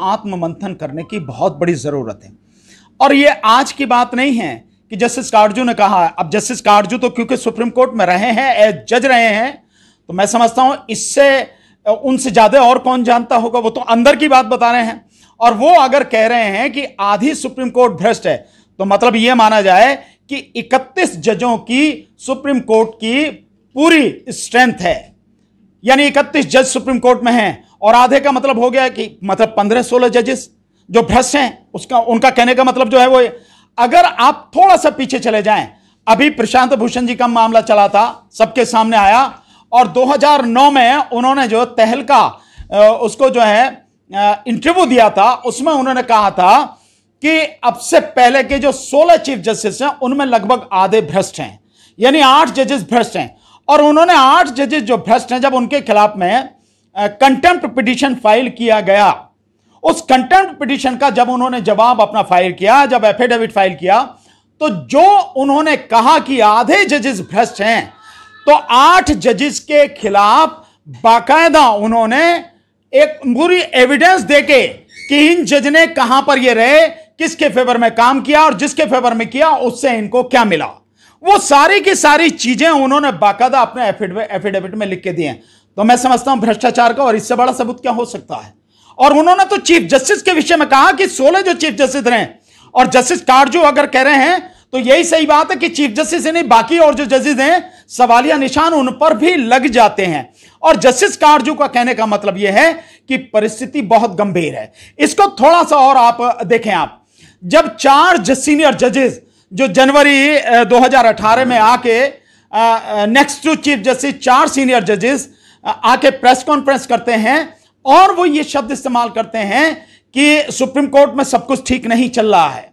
आत्म मंथन करने की बहुत बड़ी ज़रूरत है और ये आज की बात नहीं है कि जस्टिस कार्जू ने कहा अब जस्टिस कार्जू तो क्योंकि सुप्रीम कोर्ट में रहे हैं एज जज रहे हैं तो मैं समझता हूं इससे उनसे ज़्यादा और कौन जानता होगा वो तो अंदर की बात बता रहे हैं और वो अगर कह रहे हैं कि आधी सुप्रीम कोर्ट भ्रष्ट है तो मतलब ये माना जाए कि 31 जजों की सुप्रीम कोर्ट की पूरी स्ट्रेंथ है यानी 31 जज सुप्रीम कोर्ट में हैं और आधे का मतलब हो गया कि मतलब पंद्रह सोलह जजेस जो भ्रष्ट हैं उसका उनका कहने का मतलब जो है वो अगर आप थोड़ा सा पीछे चले जाएं अभी प्रशांत भूषण जी का मामला चला था सबके सामने आया और 2009 में उन्होंने जो तहलका उसको जो है इंटरव्यू दिया था उसमें उन्होंने कहा था कि अब से पहले के जो 16 चीफ जस्टिस हैं उनमें लगभग आधे भ्रष्ट हैं यानी आठ जजेस भ्रष्ट हैं और उन्होंने आठ जजेस जो भ्रष्ट हैं जब उनके खिलाफ में कंटेम्प्ट पिटिशन फाइल किया गया उस कंटेंप्ट पिटिशन का जब उन्होंने जवाब अपना फाइल किया जब एफिडेविट फाइल किया तो जो उन्होंने कहा कि आधे जजेस भ्रष्ट हैं तो आठ जजेस के खिलाफ बाकायदा उन्होंने एक बुरी एविडेंस देके कि इन जज ने कहां पर ये रहे किसके फेवर में काम किया और जिसके फेवर में किया उससे इनको क्या मिला वो सारी की सारी चीजें उन्होंने बाकायदा अपने एफिडेविट में लिख के दिए तो मैं समझता हूं भ्रष्टाचार का और इससे बड़ा सबूत क्या हो सकता है और उन्होंने तो चीफ जस्टिस के विषय में कहा कि सोलह जो चीफ जस्टिस रहे और जस्टिस कार्डजू अगर कह रहे हैं तो यही सही बात है कि चीफ जस्टिस नहीं बाकी और जो जजेस हैं सवालिया निशान उन पर भी लग जाते हैं और जस्टिस कार्जू का कहने का मतलब यह है कि परिस्थिति बहुत गंभीर है इसको थोड़ा सा और आप देखें आप जब चार सीनियर जजेस जो जनवरी 2018 में आके नेक्स्ट टू चीफ जस्टिस चार सीनियर जजेस आके प्रेस कॉन्फ्रेंस करते हैं और वो ये शब्द इस्तेमाल करते हैं कि सुप्रीम कोर्ट में सब कुछ ठीक नहीं चल रहा है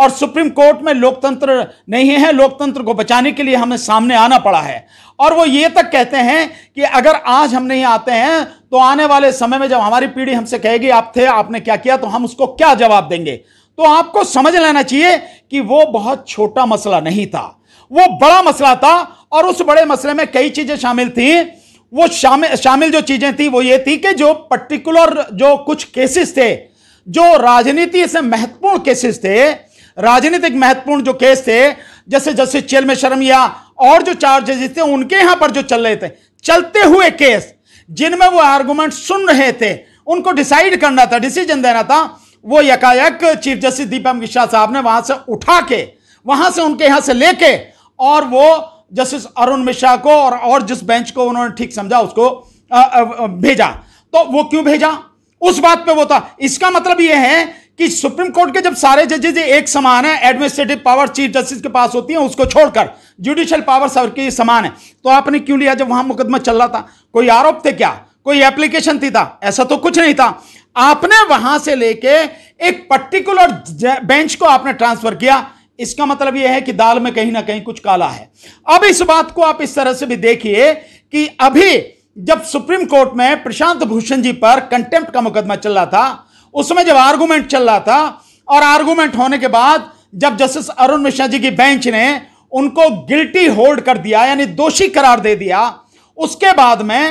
और सुप्रीम कोर्ट में लोकतंत्र नहीं है लोकतंत्र को बचाने के लिए हमें सामने आना पड़ा है और वो ये तक कहते हैं कि अगर आज हम नहीं आते हैं तो आने वाले समय में जब हमारी पीढ़ी हमसे कहेगी आप थे आपने क्या किया तो हम उसको क्या जवाब देंगे तो आपको समझ लेना चाहिए कि वो बहुत छोटा मसला नहीं था वो बड़ा मसला था और उस बड़े मसले में कई चीजें शामिल थी वो शामिल शामिल जो चीजें थी वो ये थी कि जो पर्टिकुलर जो कुछ केसेस थे जो राजनीति से महत्वपूर्ण केसेस थे राजनीतिक महत्वपूर्ण जो केस थे जैसे जैसे चेल में शर्मिया और जो जजिस थे उनके यहां पर जो चल रहे थे चलते हुए केस जिनमें वो आर्गूमेंट सुन रहे थे उनको डिसाइड करना था डिसीजन देना था वो यकायक चीफ जस्टिस दीपक मिश्रा साहब ने वहां से उठा के वहां से उनके यहां से लेके और वो जस्टिस अरुण मिश्रा को और और जिस बेंच को उन्होंने ठीक समझा उसको आ, आ, आ, भेजा तो वो क्यों भेजा उस बात पे वो था इसका मतलब यह है कि सुप्रीम कोर्ट के जब सारे जजेज एक समान है एडमिनिस्ट्रेटिव पावर चीफ जस्टिस के पास होती है उसको छोड़कर जुडिशियल पावर के समान है तो आपने क्यों लिया जब वहां मुकदमा चल रहा था कोई आरोप थे क्या कोई एप्लीकेशन थी था ऐसा तो कुछ नहीं था आपने वहां से लेके एक पर्टिकुलर बेंच को आपने ट्रांसफर किया इसका मतलब यह है कि दाल में कहीं ना कहीं कुछ काला है अब इस बात को आप इस तरह से भी देखिए कि अभी जब सुप्रीम कोर्ट में प्रशांत भूषण जी पर कंटेम्प्ट का मुकदमा चल रहा था उसमें जब आर्गूमेंट चल रहा था और आर्गूमेंट होने के बाद जब जस्टिस अरुण मिश्रा जी की बेंच ने उनको गिल्टी होल्ड कर दिया यानी दोषी करार दे दिया उसके बाद में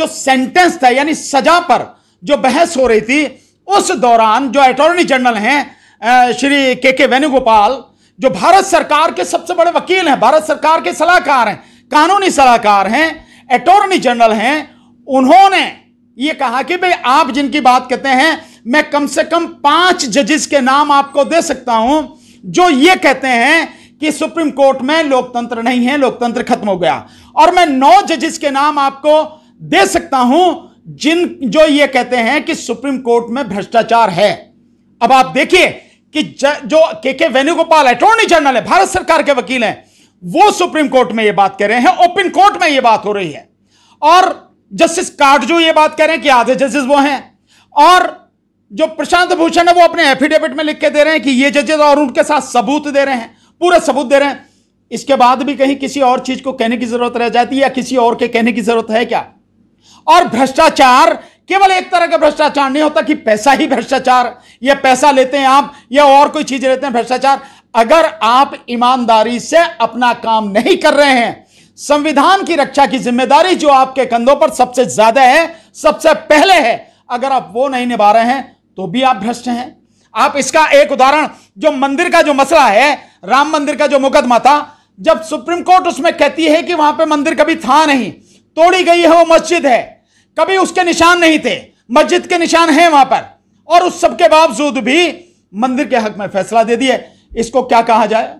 जो सेंटेंस था यानी सजा पर जो बहस हो रही थी उस दौरान जो अटॉर्नी जनरल हैं श्री के के वेणुगोपाल जो भारत सरकार के सबसे बड़े वकील हैं भारत सरकार के सलाहकार हैं कानूनी सलाहकार हैं अटॉर्नी जनरल हैं उन्होंने ये कहा कि भाई आप जिनकी बात कहते हैं मैं कम से कम पांच जजिस के नाम आपको दे सकता हूं जो ये कहते हैं कि सुप्रीम कोर्ट में लोकतंत्र नहीं है लोकतंत्र खत्म हो गया और मैं नौ जजिस के नाम आपको दे सकता हूं जिन जो ये कहते हैं कि सुप्रीम कोर्ट में भ्रष्टाचार है अब आप देखिए कि जो के के वेणुगोपाल अटोर्नी जनरल है भारत सरकार के वकील हैं वो सुप्रीम कोर्ट में ये बात कह रहे हैं ओपन कोर्ट में ये बात हो रही है और जस्टिस जो ये बात कह रहे हैं कि आधे जजेस वो हैं और जो प्रशांत भूषण है वो अपने एफिडेविट में लिख के दे रहे हैं कि ये जजेस और उनके साथ सबूत दे रहे हैं पूरे सबूत दे रहे हैं इसके बाद भी कहीं किसी और चीज को कहने की जरूरत रह जाती है या किसी और के कहने की जरूरत है क्या और भ्रष्टाचार केवल एक तरह का भ्रष्टाचार नहीं होता कि पैसा ही भ्रष्टाचार या पैसा लेते हैं आप या और कोई चीज लेते हैं भ्रष्टाचार अगर आप ईमानदारी से अपना काम नहीं कर रहे हैं संविधान की रक्षा की जिम्मेदारी जो आपके कंधों पर सबसे ज्यादा है सबसे पहले है अगर आप वो नहीं निभा रहे हैं तो भी आप भ्रष्ट हैं आप इसका एक उदाहरण जो मंदिर का जो मसला है राम मंदिर का जो मुकदमा था जब सुप्रीम कोर्ट उसमें कहती है कि वहां पे मंदिर कभी था नहीं तोड़ी गई है वो मस्जिद है कभी उसके निशान नहीं थे मस्जिद के निशान हैं वहां पर और उस सबके बावजूद भी मंदिर के हक में फैसला दे दिए इसको क्या कहा जाए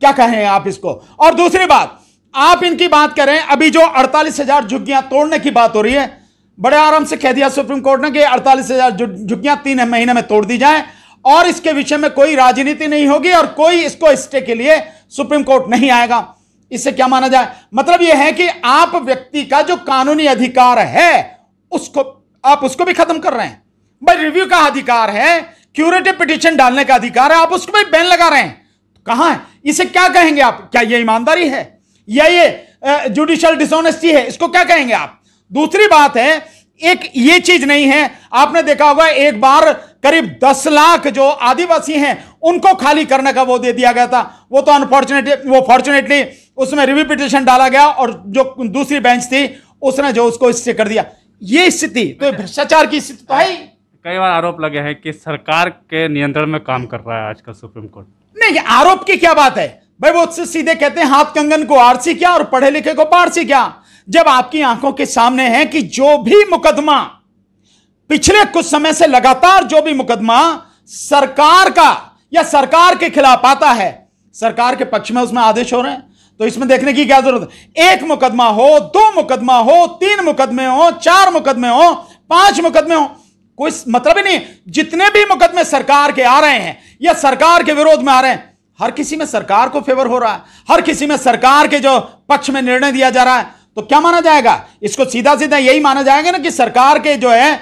क्या कहें आप इसको और दूसरी बात आप इनकी बात करें अभी जो अड़तालीस हजार झुग्गियां तोड़ने की बात हो रही है बड़े आराम से कह दिया सुप्रीम कोर्ट ने कि अड़तालीस हजार झुग्गियां तीन महीने में तोड़ दी जाए और इसके विषय में कोई राजनीति नहीं होगी और कोई इसको स्टे के लिए सुप्रीम कोर्ट नहीं आएगा इससे क्या माना जाए मतलब यह है कि आप व्यक्ति का जो कानूनी अधिकार है उसको आप उसको भी खत्म कर रहे हैं भाई रिव्यू का अधिकार है क्यूरेटिव पिटिशन डालने का अधिकार है आप उसको भी बैन लगा रहे हैं तो कहां है इसे क्या कहेंगे आप क्या यह ईमानदारी है या ये जुडिशियल डिसऑनेस्टी है इसको क्या कहेंगे आप दूसरी बात है एक ये चीज नहीं है आपने देखा होगा एक बार करीब दस लाख जो आदिवासी हैं उनको खाली करने का वो दे दिया गया था वो तो अनफॉर्चुनेटली वो फॉर्चुनेटली उसमें रिव्यू पिटिशन डाला गया और जो दूसरी बेंच थी उसने जो उसको इससे कर दिया ये स्थिति तो भ्रष्टाचार की स्थिति तो है कई बार आरोप लगे हैं कि सरकार के नियंत्रण में काम कर रहा है आजकल सुप्रीम कोर्ट नहीं आरोप की क्या बात है भाई वो उससे सीधे कहते हैं हाथ कंगन को आरसी क्या और पढ़े लिखे को पारसी क्या जब आपकी आंखों के सामने है कि जो भी मुकदमा पिछले कुछ समय से लगातार जो भी मुकदमा सरकार का या सरकार के खिलाफ आता है सरकार के पक्ष में उसमें आदेश हो रहे हैं तो इसमें देखने की क्या जरूरत एक मुकदमा हो दो मुकदमा हो तीन मुकदमे हो चार मुकदमे हो पांच मुकदमे हो कोई मतलब ही नहीं जितने भी मुकदमे सरकार के आ रहे हैं या सरकार के विरोध में आ रहे हैं हर किसी में सरकार को फेवर हो रहा है हर किसी में सरकार के जो पक्ष में निर्णय दिया जा रहा है तो क्या माना जाएगा इसको सीधा सीधा यही माना जाएगा ना कि सरकार के जो है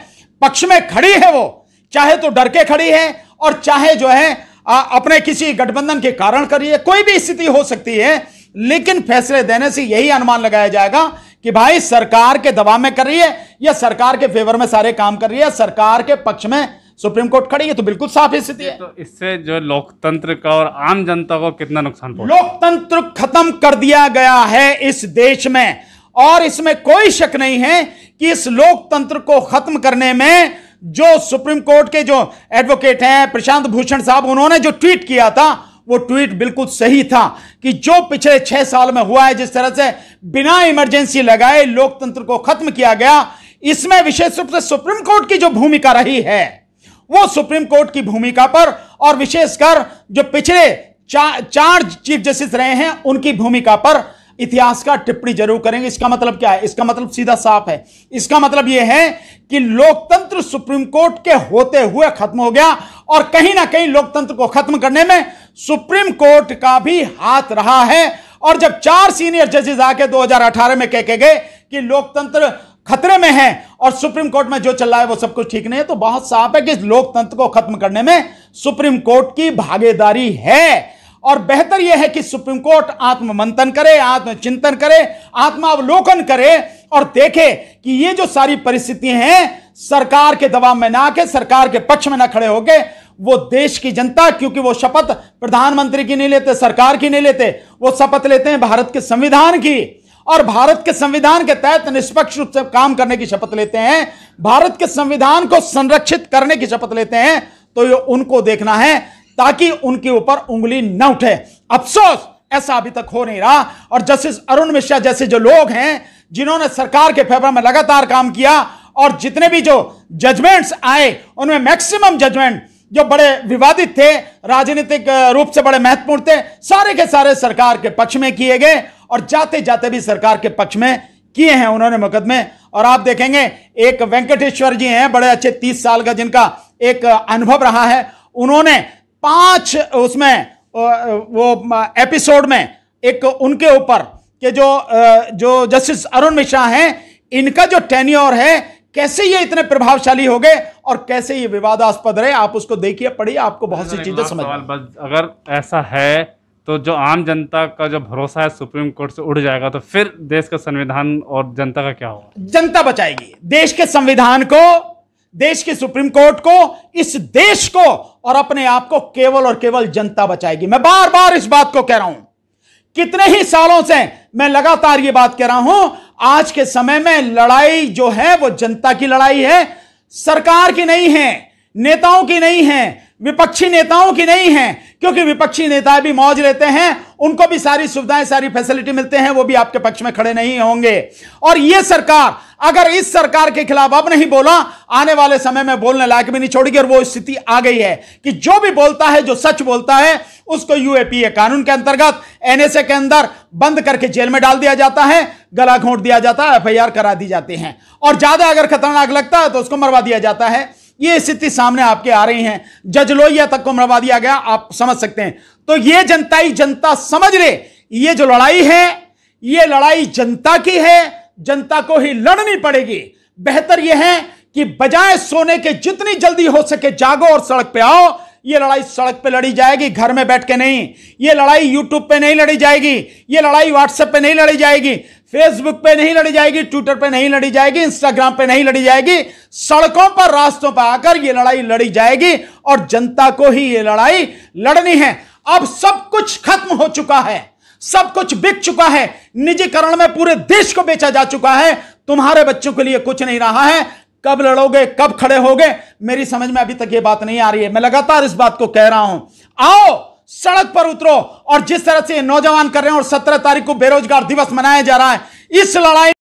पक्ष में खड़ी है वो चाहे तो डर के खड़ी है और चाहे जो है आ, अपने किसी गठबंधन के कारण करिए कोई भी स्थिति हो सकती है लेकिन फैसले देने से यही अनुमान लगाया जाएगा कि भाई सरकार के दबाव में कर रही है या सरकार के फेवर में सारे काम कर रही है सरकार के पक्ष में सुप्रीम कोर्ट खड़ी है तो बिल्कुल साफ स्थिति है तो इससे जो लोकतंत्र का और आम जनता को कितना नुकसान लोकतंत्र खत्म कर दिया गया है इस देश में और इसमें कोई शक नहीं है कि इस लोकतंत्र को खत्म करने में जो सुप्रीम कोर्ट के जो एडवोकेट हैं प्रशांत भूषण साहब उन्होंने जो ट्वीट किया था वो ट्वीट बिल्कुल सही था कि जो पिछले छह साल में हुआ है जिस तरह से बिना इमरजेंसी लगाए लोकतंत्र को खत्म किया गया इसमें विशेष रूप से सुप्रीम कोर्ट की जो भूमिका रही है वो सुप्रीम कोर्ट की भूमिका पर और विशेषकर जो पिछले चा, चार चीफ जस्टिस रहे हैं उनकी भूमिका पर इतिहास का टिप्पणी जरूर करेंगे इसका मतलब क्या है इसका मतलब सीधा साफ है इसका मतलब यह है कि लोकतंत्र सुप्रीम कोर्ट के होते हुए खत्म हो गया और कहीं ना कहीं लोकतंत्र को खत्म करने में सुप्रीम कोर्ट का भी हाथ रहा है और जब चार सीनियर जजेस आके 2018 में कह के गए कि लोकतंत्र खतरे में है और सुप्रीम कोर्ट में जो चल रहा है वो सब कुछ ठीक नहीं है तो बहुत साफ है कि इस लोकतंत्र को खत्म करने में सुप्रीम कोर्ट की भागीदारी है और बेहतर यह है कि सुप्रीम कोर्ट आत्ममंथन करे आत्मचिंतन करे आत्मावलोकन करे और देखे कि ये जो सारी परिस्थितियां हैं सरकार के दबाव में ना के सरकार के पक्ष में ना खड़े होके वो देश की जनता क्योंकि वो शपथ प्रधानमंत्री की नहीं लेते सरकार की नहीं लेते वो शपथ लेते हैं भारत के संविधान की और भारत के संविधान के तहत निष्पक्ष रूप से काम करने की शपथ लेते हैं भारत के संविधान को संरक्षित करने की शपथ लेते हैं तो ये उनको देखना है ताकि उनके ऊपर उंगली न उठे अफसोस ऐसा अभी तक हो नहीं रहा और जस्टिस अरुण मिश्रा जैसे जो लोग हैं जिन्होंने सरकार के फेवर में लगातार काम किया और जितने भी जो जजमेंट्स आए उनमें मैक्सिमम जजमेंट जो बड़े विवादित थे राजनीतिक रूप से बड़े महत्वपूर्ण थे सारे के सारे सरकार के पक्ष में किए गए और जाते जाते भी सरकार के पक्ष में किए हैं उन्होंने मुकदमे और आप देखेंगे एक वेंकटेश्वर जी हैं बड़े अच्छे तीस साल का जिनका एक अनुभव रहा है उन्होंने पांच उसमें वो एपिसोड में एक उनके ऊपर के जो जो जस्टिस अरुण मिश्रा हैं इनका जो टेन्योर है कैसे ये इतने प्रभावशाली हो गए और कैसे ये विवादास्पद रहे आप उसको देखिए पढ़िए आपको बहुत सी चीजें समझ बस अगर ऐसा है तो जो आम जनता का जो भरोसा है सुप्रीम कोर्ट से उड़ जाएगा तो फिर देश का संविधान और जनता का क्या होगा जनता बचाएगी देश के संविधान को देश की सुप्रीम कोर्ट को इस देश को और अपने आप को केवल और केवल जनता बचाएगी मैं बार बार इस बात को कह रहा हूं कितने ही सालों से मैं लगातार ये बात कह रहा हूं आज के समय में लड़ाई जो है वो जनता की लड़ाई है सरकार की नहीं है नेताओं की नहीं है विपक्षी नेताओं की नहीं है क्योंकि विपक्षी नेता भी मौज लेते हैं उनको भी सारी सुविधाएं सारी फैसिलिटी मिलते हैं वो भी आपके पक्ष में खड़े नहीं होंगे और ये सरकार अगर इस सरकार के खिलाफ अब नहीं बोला आने वाले समय में बोलने लायक भी नहीं छोड़ेगी और वो स्थिति आ गई है कि जो भी बोलता है जो सच बोलता है उसको यूएपीए कानून के अंतर्गत एनएसए के अंदर बंद करके जेल में डाल दिया जाता है गला घोंट दिया जाता है एफ करा दी जाती है और ज्यादा अगर खतरनाक लगता है तो उसको मरवा दिया जाता है ये स्थिति सामने आपके आ रही है जज लोहिया तक को मरवा दिया गया आप समझ सकते हैं तो ये जनता ही जनता समझ ले ये जो लड़ाई है ये लड़ाई जनता की है जनता को ही लड़नी पड़ेगी बेहतर यह है कि बजाय सोने के जितनी जल्दी हो सके जागो और सड़क पे आओ ये लड़ाई सड़क पे लड़ी जाएगी घर में बैठ के नहीं ये लड़ाई यूट्यूब पे नहीं लड़ी जाएगी ये लड़ाई व्हाट्सएप पे नहीं लड़ी जाएगी फेसबुक पे नहीं लड़ी जाएगी ट्विटर पे नहीं लड़ी जाएगी इंस्टाग्राम पे नहीं लड़ी जाएगी सड़कों पर रास्तों पर आकर यह लड़ाई लड़ी जाएगी और जनता को ही यह लड़ाई लड़नी है अब सब कुछ खत्म हो चुका है सब कुछ बिक चुका है निजीकरण में पूरे देश को बेचा जा चुका है तुम्हारे बच्चों के लिए कुछ नहीं रहा है कब लड़ोगे कब खड़े होगे मेरी समझ में अभी तक ये बात नहीं आ रही है मैं लगातार इस बात को कह रहा हूं आओ सड़क पर उतरो और जिस तरह से नौजवान कर रहे हैं और सत्रह तारीख को बेरोजगार दिवस मनाया जा रहा है इस लड़ाई